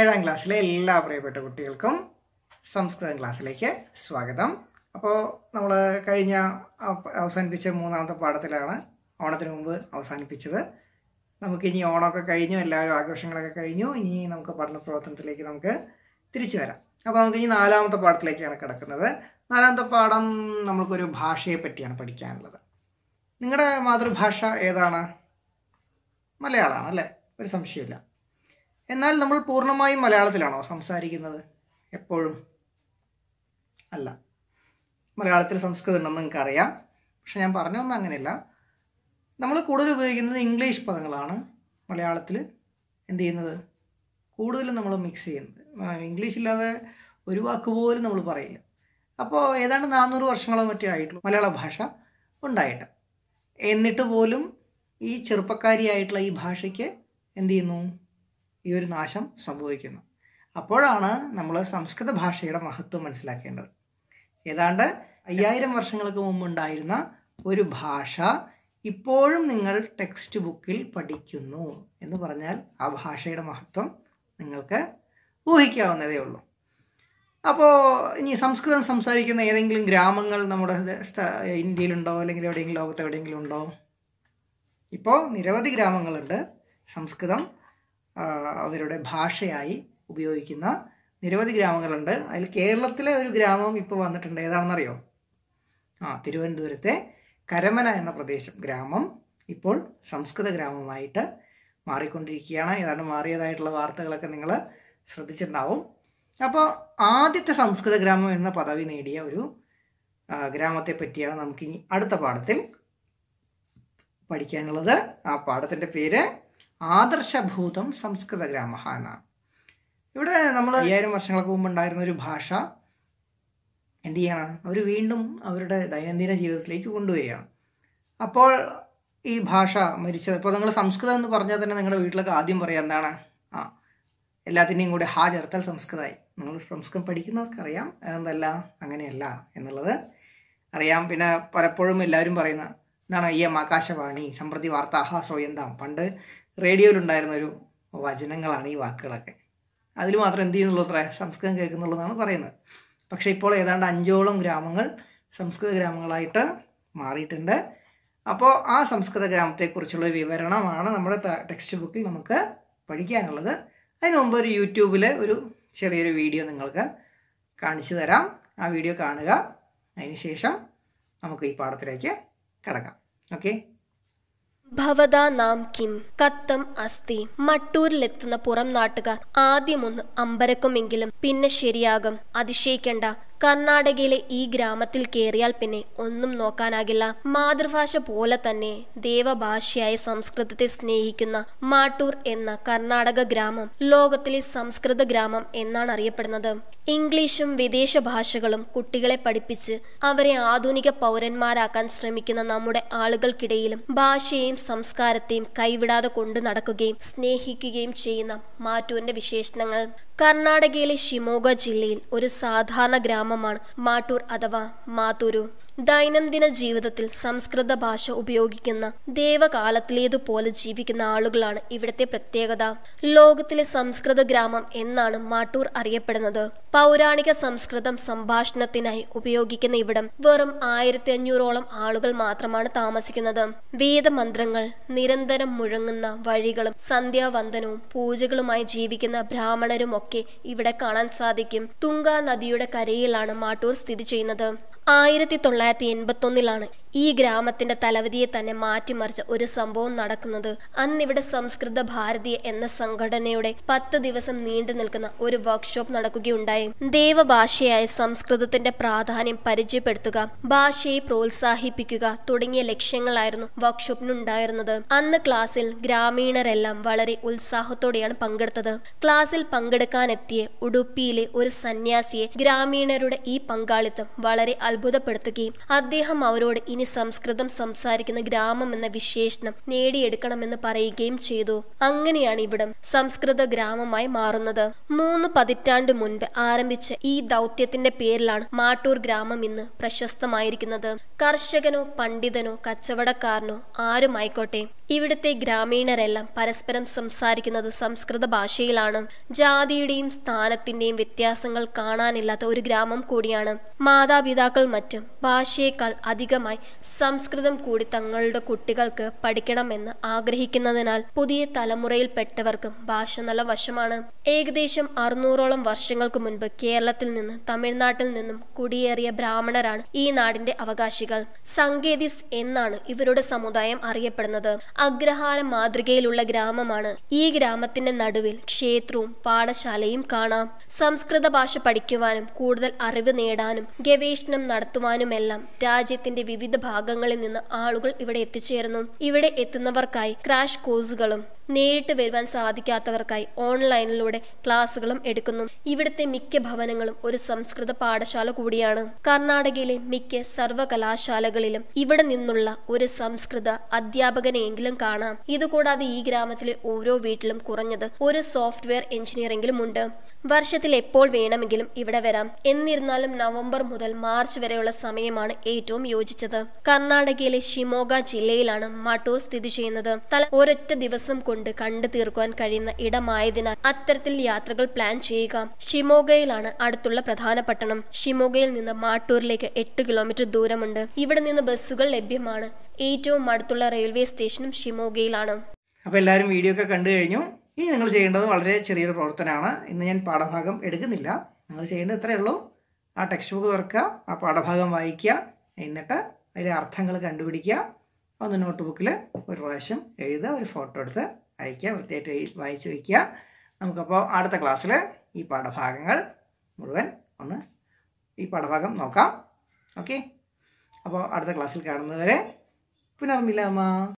ഏഴാം ക്ലാസ്സിലെ എല്ലാ പ്രിയപ്പെട്ട കുട്ടികൾക്കും സംസ്കൃതം ക്ലാസ്സിലേക്ക് സ്വാഗതം അപ്പോൾ നമ്മൾ കഴിഞ്ഞ അവസാനിപ്പിച്ച മൂന്നാമത്തെ പാഠത്തിലാണ് ഓണത്തിന് മുമ്പ് അവസാനിപ്പിച്ചത് നമുക്കിനി ഓണമൊക്കെ കഴിഞ്ഞു എല്ലാവരും ആഘോഷങ്ങളൊക്കെ കഴിഞ്ഞു ഇനി നമുക്ക് പഠന പ്രവർത്തനത്തിലേക്ക് നമുക്ക് തിരിച്ചു വരാം അപ്പോൾ നമുക്ക് ഇനി നാലാമത്തെ പാഠത്തിലേക്കാണ് കിടക്കുന്നത് നാലാമത്തെ പാഠം നമുക്കൊരു ഭാഷയെ പറ്റിയാണ് പഠിക്കാനുള്ളത് നിങ്ങളുടെ മാതൃഭാഷ ഏതാണ് മലയാളമാണ് അല്ലേ ഒരു സംശയമില്ല എന്നാൽ നമ്മൾ പൂർണ്ണമായും മലയാളത്തിലാണോ സംസാരിക്കുന്നത് എപ്പോഴും അല്ല മലയാളത്തിൽ സംസ്കൃതം ഉണ്ടെന്ന് നിങ്ങൾക്കറിയാം പക്ഷെ ഞാൻ പറഞ്ഞൊന്നും അങ്ങനെയല്ല നമ്മൾ കൂടുതൽ ഉപയോഗിക്കുന്നത് ഇംഗ്ലീഷ് പദങ്ങളാണ് മലയാളത്തിൽ എന്ത് ചെയ്യുന്നത് കൂടുതലും നമ്മൾ മിക്സ് ചെയ്യുന്നത് ഇംഗ്ലീഷില്ലാതെ ഒരു വാക്ക് പോലും നമ്മൾ പറയില്ല അപ്പോൾ ഏതാണ്ട് നാനൂറ് വർഷങ്ങളോ മറ്റേ ആയിട്ടുള്ളൂ മലയാള ഭാഷ ഉണ്ടായിട്ട് എന്നിട്ട് പോലും ഈ ചെറുപ്പക്കാരിയായിട്ടുള്ള ഈ ഭാഷയ്ക്ക് എന്ത് ചെയ്യുന്നു ഈ ഒരു നാശം സംഭവിക്കുന്നു അപ്പോഴാണ് നമ്മൾ സംസ്കൃത ഭാഷയുടെ മഹത്വം മനസ്സിലാക്കേണ്ടത് ഏതാണ്ട് അയ്യായിരം വർഷങ്ങൾക്ക് മുമ്പുണ്ടായിരുന്ന ഒരു ഭാഷ ഇപ്പോഴും നിങ്ങൾ ടെക്സ്റ്റ് ബുക്കിൽ പഠിക്കുന്നു എന്ന് പറഞ്ഞാൽ ആ ഭാഷയുടെ മഹത്വം നിങ്ങൾക്ക് ഊഹിക്കാവുന്നതേ ഉള്ളൂ അപ്പോൾ ഇനി സംസ്കൃതം സംസാരിക്കുന്ന ഏതെങ്കിലും ഗ്രാമങ്ങൾ നമ്മുടെ ഇന്ത്യയിലുണ്ടോ അല്ലെങ്കിൽ എവിടെയെങ്കിലും ലോകത്ത് എവിടെയെങ്കിലും ഉണ്ടോ ഇപ്പോൾ നിരവധി ഗ്രാമങ്ങളുണ്ട് സംസ്കൃതം അവരുടെ ഭാഷയായി ഉപയോഗിക്കുന്ന നിരവധി ഗ്രാമങ്ങളുണ്ട് അതിൽ കേരളത്തിലെ ഒരു ഗ്രാമം ഇപ്പോൾ വന്നിട്ടുണ്ട് ഏതാണെന്നറിയോ ആ തിരുവനന്തപുരത്തെ കരമന എന്ന പ്രദേശം ഗ്രാമം ഇപ്പോൾ സംസ്കൃത ഗ്രാമമായിട്ട് മാറിക്കൊണ്ടിരിക്കുകയാണ് ഏതാണ്ട് മാറിയതായിട്ടുള്ള വാർത്തകളൊക്കെ നിങ്ങൾ ശ്രദ്ധിച്ചിട്ടുണ്ടാവും അപ്പോൾ ആദ്യത്തെ സംസ്കൃത ഗ്രാമം എന്ന പദവി നേടിയ ഒരു ഗ്രാമത്തെ പറ്റിയാണ് നമുക്ക് ഇനി അടുത്ത പാഠത്തിൽ പഠിക്കാനുള്ളത് ആ പാഠത്തിൻ്റെ പേര് ആദർശഭൂതം ഗ്രാമ എന്നാണ് ഇവിടെ നമ്മൾ അയ്യായിരം വർഷങ്ങൾക്ക് മുമ്പ് ഉണ്ടായിരുന്ന ഒരു ഭാഷ എന്ത് ചെയ്യണം അവർ വീണ്ടും അവരുടെ ദൈനംദിന ജീവിതത്തിലേക്ക് കൊണ്ടുവരികയാണ് അപ്പോൾ ഈ ഭാഷ മരിച്ചത് ഇപ്പോൾ നിങ്ങൾ സംസ്കൃതം എന്ന് പറഞ്ഞാൽ തന്നെ നിങ്ങളുടെ വീട്ടിലൊക്കെ ആദ്യം പറയാം എന്താണ് ആ എല്ലാത്തിൻ്റെയും കൂടി ഹാ ചേർത്താൽ സംസ്കൃതമായി നിങ്ങൾ സംസ്കൃതം പഠിക്കുന്നവർക്കറിയാം അതെന്തല്ല അങ്ങനെയല്ല എന്നുള്ളത് അറിയാം പിന്നെ പലപ്പോഴും എല്ലാവരും പറയുന്ന എന്താണ് ഈ എം ആകാശവാണി സമൃദ്ധി വാർത്താഹാ സ്വയന്താം പണ്ട് റേഡിയോയിലുണ്ടായിരുന്ന ഒരു വചനങ്ങളാണ് ഈ വാക്കുകളൊക്കെ അതിൽ മാത്രം എന്ത് ചെയ്യുന്നുള്ളൂ അത്ര സംസ്കൃതം കേൾക്കുന്നുള്ളതാണ് പറയുന്നത് പക്ഷേ ഇപ്പോൾ ഏതാണ്ട് അഞ്ചോളം ഗ്രാമങ്ങൾ സംസ്കൃത ഗ്രാമങ്ങളായിട്ട് മാറിയിട്ടുണ്ട് അപ്പോൾ ആ സംസ്കൃത ഗ്രാമത്തെക്കുറിച്ചുള്ള വിവരണമാണ് നമ്മുടെ ടെക്സ്റ്റ് ബുക്കിൽ നമുക്ക് പഠിക്കാനുള്ളത് അതിന് മുമ്പ് ഒരു യൂട്യൂബിലെ ഒരു ചെറിയൊരു വീഡിയോ നിങ്ങൾക്ക് കാണിച്ചു തരാം ആ വീഡിയോ കാണുക അതിനുശേഷം നമുക്ക് ഈ പാഠത്തിലേക്ക് കിടക്കാം ഓക്കെ ഭവതാ നാം കിം കത്തം അസ്ഥി മട്ടൂരിലെത്തുന്ന പുറം നാട്ടുകാർ ആദ്യമൊന്ന് അമ്പരക്കുമെങ്കിലും പിന്നെ ശരിയാകും അതിശയിക്കേണ്ട കർണാടകയിലെ ഈ ഗ്രാമത്തിൽ കയറിയാൽ പിന്നെ ഒന്നും നോക്കാനാകില്ല മാതൃഭാഷ പോലെ തന്നെ ദേവഭാഷയായ സംസ്കൃതത്തെ സ്നേഹിക്കുന്ന മാട്ടൂർ എന്ന കർണാടക ഗ്രാമം ലോകത്തിലെ സംസ്കൃത ഗ്രാമം എന്നാണ് അറിയപ്പെടുന്നത് ഇംഗ്ലീഷും വിദേശ ഭാഷകളും കുട്ടികളെ പഠിപ്പിച്ച് അവരെ ആധുനിക പൗരന്മാരാക്കാൻ ശ്രമിക്കുന്ന നമ്മുടെ ആളുകൾക്കിടയിലും ഭാഷയെയും സംസ്കാരത്തെയും കൈവിടാതെ കൊണ്ടു നടക്കുകയും സ്നേഹിക്കുകയും ചെയ്യുന്ന മാറ്റൂരിന്റെ വിശേഷണങ്ങൾ കർണാടകയിലെ ഷിമോഗ ജില്ലയിൽ ഒരു സാധാരണ ഗ്രാമം ഗ്രാമമാണ് മാട്ടൂർ അഥവാ മാത്തൂരു ദൈനംദിന ജീവിതത്തിൽ സംസ്കൃത ഭാഷ ഉപയോഗിക്കുന്ന ദേവകാലത്തിലേതുപോലെ ജീവിക്കുന്ന ആളുകളാണ് ഇവിടുത്തെ പ്രത്യേകത ലോകത്തിലെ സംസ്കൃത ഗ്രാമം എന്നാണ് മാട്ടൂർ അറിയപ്പെടുന്നത് പൗരാണിക സംസ്കൃതം സംഭാഷണത്തിനായി ഉപയോഗിക്കുന്ന ഇവിടം വെറും ആയിരത്തി അഞ്ഞൂറോളം ആളുകൾ മാത്രമാണ് താമസിക്കുന്നത് വേദമന്ത്രങ്ങൾ നിരന്തരം മുഴങ്ങുന്ന വഴികളും സന്ധ്യാവന്ദനവും പൂജകളുമായി ജീവിക്കുന്ന ബ്രാഹ്മണരും ഒക്കെ ഇവിടെ കാണാൻ സാധിക്കും തുങ്ക നദിയുടെ കരയിലാണ് മാട്ടൂർ സ്ഥിതി ചെയ്യുന്നത് ആയിരത്തി തൊള്ളായിരത്തി എൺപത്തി ഒന്നിലാണ് ഈ ഗ്രാമത്തിന്റെ തലവതിയെ തന്നെ മാറ്റിമറിച്ച ഒരു സംഭവം നടക്കുന്നത് അന്നിവിടെ സംസ്കൃത ഭാരതീയ എന്ന സംഘടനയുടെ പത്ത് ദിവസം നീണ്ടു നിൽക്കുന്ന ഒരു വർക്ക്ഷോപ്പ് നടക്കുകയുണ്ടായി ദേവഭാഷയായ സംസ്കൃതത്തിന്റെ പ്രാധാന്യം പരിചയപ്പെടുത്തുക ഭാഷയെ പ്രോത്സാഹിപ്പിക്കുക തുടങ്ങിയ ലക്ഷ്യങ്ങളായിരുന്നു വർക്ക്ഷോപ്പിനുണ്ടായിരുന്നത് അന്ന് ക്ലാസ്സിൽ ഗ്രാമീണരെല്ലാം വളരെ ഉത്സാഹത്തോടെയാണ് പങ്കെടുത്തത് ക്ലാസ്സിൽ പങ്കെടുക്കാനെത്തിയ ഉടുപ്പിയിലെ ഒരു സന്യാസിയെ ഗ്രാമീണരുടെ ഈ പങ്കാളിത്തം വളരെ അത്ഭുതപ്പെടുത്തുകയും അദ്ദേഹം അവരോട് ഇനി തുടങ്ങി സംസ്കൃതം സംസാരിക്കുന്ന ഗ്രാമം എന്ന വിശേഷണം നേടിയെടുക്കണമെന്ന് പറയുകയും ചെയ്തു അങ്ങനെയാണ് ഇവിടം സംസ്കൃത ഗ്രാമമായി മാറുന്നത് മൂന്ന് പതിറ്റാണ്ട് മുൻപ് ആരംഭിച്ച ഈ ദൗത്യത്തിന്റെ പേരിലാണ് മാട്ടൂർ ഗ്രാമം ഇന്ന് പ്രശസ്തമായിരിക്കുന്നത് കർഷകനോ പണ്ഡിതനോ കച്ചവടക്കാരനോ ആരുമായിക്കോട്ടെ ഇവിടുത്തെ ഗ്രാമീണരെല്ലാം പരസ്പരം സംസാരിക്കുന്നത് സംസ്കൃത ഭാഷയിലാണ് ജാതിയുടെയും സ്ഥാനത്തിന്റെയും വ്യത്യാസങ്ങൾ കാണാനില്ലാത്ത ഒരു ഗ്രാമം കൂടിയാണ് മാതാപിതാക്കൾ മറ്റും ഭാഷയേക്കാൾ അധികമായി സംസ്കൃതം കൂടി തങ്ങളുടെ കുട്ടികൾക്ക് പഠിക്കണമെന്ന് ആഗ്രഹിക്കുന്നതിനാൽ പുതിയ തലമുറയിൽപ്പെട്ടവർക്ക് ഭാഷ നല്ല വശമാണ് ഏകദേശം അറുന്നൂറോളം വർഷങ്ങൾക്ക് മുൻപ് കേരളത്തിൽ നിന്ന് തമിഴ്നാട്ടിൽ നിന്നും കുടിയേറിയ ബ്രാഹ്മണരാണ് ഈ നാടിന്റെ അവകാശികൾ സങ്കേതിസ് എന്നാണ് ഇവരുടെ സമുദായം അറിയപ്പെടുന്നത് അഗ്രഹാര മാതൃകയിലുള്ള ഗ്രാമമാണ് ഈ ഗ്രാമത്തിന്റെ നടുവിൽ ക്ഷേത്രവും പാഠശാലയും കാണാം സംസ്കൃത ഭാഷ പഠിക്കുവാനും കൂടുതൽ അറിവ് നേടാനും ഗവേഷണം നടത്തുവാനുമെല്ലാം രാജ്യത്തിന്റെ വിവിധ ഭാഗങ്ങളിൽ നിന്ന് ആളുകൾ ഇവിടെ എത്തിച്ചേരുന്നു ഇവിടെ എത്തുന്നവർക്കായി ക്രാഷ് കോഴ്സുകളും നേരിട്ട് വരുവാൻ സാധിക്കാത്തവർക്കായി ഓൺലൈനിലൂടെ ക്ലാസ്സുകളും എടുക്കുന്നു ഇവിടുത്തെ മിക്ക ഭവനങ്ങളും ഒരു സംസ്കൃത പാഠശാല കൂടിയാണ് കർണാടകയിലെ മിക്ക സർവകലാശാലകളിലും ഇവിടെ നിന്നുള്ള ഒരു സംസ്കൃത അധ്യാപകനെങ്കിലും കാണാം ഇതുകൂടാതെ ഈ ഗ്രാമത്തിലെ ഓരോ വീട്ടിലും കുറഞ്ഞത് ഒരു സോഫ്റ്റ്വെയർ എഞ്ചിനീയറെങ്കിലും ഉണ്ട് വർഷത്തിൽ എപ്പോൾ വേണമെങ്കിലും ഇവിടെ വരാം എന്നിരുന്നാലും നവംബർ മുതൽ മാർച്ച് വരെയുള്ള സമയമാണ് ഏറ്റവും യോജിച്ചത് കർണാടകയിലെ ഷിമോഗ ജില്ലയിലാണ് മട്ടൂർ സ്ഥിതി ചെയ്യുന്നത് തല ഒരൊറ്റ ദിവസം കൊണ്ട് കണ്ടു തീർക്കുവാൻ കഴിയുന്ന ഇടമായതിനാൽ അത്തരത്തിൽ യാത്രകൾ പ്ലാൻ ചെയ്യുക ഷിമോഗയിലാണ് അടുത്തുള്ള പ്രധാന പട്ടണം ഷിമോഗയിൽ നിന്ന് മാട്ടൂരിലേക്ക് എട്ട് കിലോമീറ്റർ ദൂരമുണ്ട് ഇവിടെ നിന്ന് ബസ്സുകൾ ലഭ്യമാണ് ഏറ്റവും അടുത്തുള്ള റെയിൽവേ സ്റ്റേഷനും ഷിമോഗയിലാണ് അപ്പോൾ എല്ലാവരും വീഡിയോ ഒക്കെ കണ്ടു കഴിഞ്ഞു ഇനി നിങ്ങൾ ചെയ്യേണ്ടത് വളരെ ചെറിയൊരു പ്രവർത്തനമാണ് ഇന്ന് ഞാൻ പാഠഭാഗം എടുക്കുന്നില്ല നിങ്ങൾ ചെയ്യേണ്ടത് ഇത്രയേ ഉള്ളൂ ആ ടെക്സ്റ്റ് ബുക്ക് തുറക്കുക ആ പാഠഭാഗം വായിക്കുക എന്നിട്ട് അതിലെ അർത്ഥങ്ങൾ കണ്ടുപിടിക്കുക ഒന്ന് നോട്ട് ബുക്കിൽ ഒരു പ്രാവശ്യം എഴുതുക ഒരു ഫോട്ടോ എടുത്ത് കഴിക്കുക വൃത്തിയായിട്ട് വായിച്ചു വയ്ക്കുക നമുക്കപ്പോൾ അടുത്ത ക്ലാസ്സിൽ ഈ പാഠഭാഗങ്ങൾ മുഴുവൻ ഒന്ന് ഈ പാഠഭാഗം നോക്കാം ഓക്കെ അപ്പോൾ അടുത്ത ക്ലാസ്സിൽ കാണുന്നവരെ പുനർമില്ലാമ